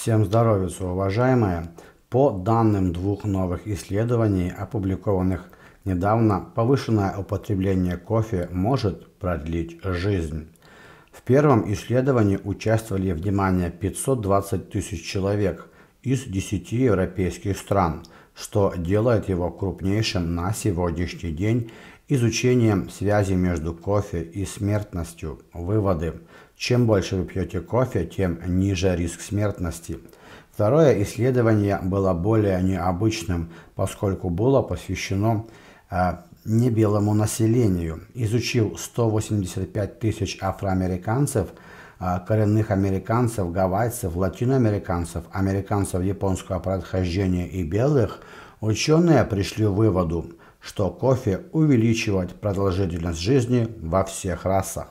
Всем здоровья, уважаемые! По данным двух новых исследований, опубликованных недавно, повышенное употребление кофе может продлить жизнь. В первом исследовании участвовали, внимание, 520 тысяч человек из 10 европейских стран, что делает его крупнейшим на сегодняшний день изучением связи между кофе и смертностью. Выводы. Чем больше вы пьете кофе, тем ниже риск смертности. Второе исследование было более необычным, поскольку было посвящено э, белому населению. Изучил 185 тысяч афроамериканцев, э, коренных американцев, гавайцев, латиноамериканцев, американцев японского происхождения и белых, ученые пришли к выводу – что кофе увеличивает продолжительность жизни во всех расах.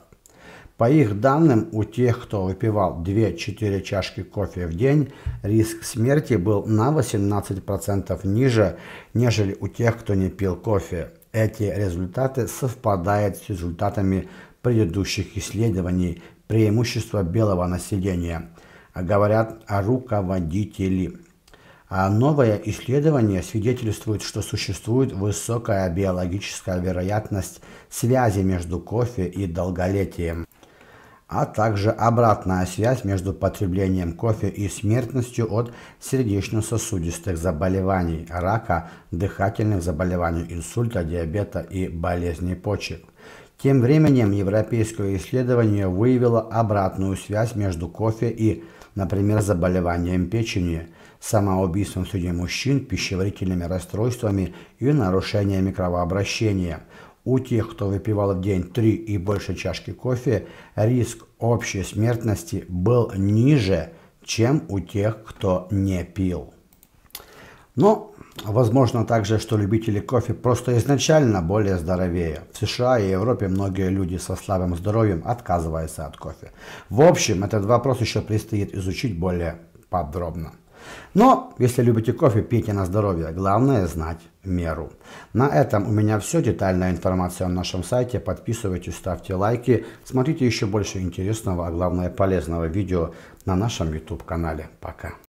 По их данным, у тех, кто выпивал 2-4 чашки кофе в день, риск смерти был на 18% ниже, нежели у тех, кто не пил кофе. Эти результаты совпадают с результатами предыдущих исследований преимущества белого населения, говорят руководители. А новое исследование свидетельствует, что существует высокая биологическая вероятность связи между кофе и долголетием, а также обратная связь между потреблением кофе и смертностью от сердечно-сосудистых заболеваний, рака, дыхательных заболеваний, инсульта, диабета и болезней почек. Тем временем европейское исследование выявило обратную связь между кофе и, например, заболеванием печени, самоубийством среди мужчин, пищеварительными расстройствами и нарушениями кровообращения. У тех, кто выпивал в день 3 и больше чашки кофе, риск общей смертности был ниже, чем у тех, кто не пил. Но Возможно также, что любители кофе просто изначально более здоровее. В США и Европе многие люди со слабым здоровьем отказываются от кофе. В общем, этот вопрос еще предстоит изучить более подробно. Но, если любите кофе, пейте на здоровье. Главное знать меру. На этом у меня все. Детальная информация на нашем сайте. Подписывайтесь, ставьте лайки. Смотрите еще больше интересного, а главное полезного видео на нашем YouTube-канале. Пока.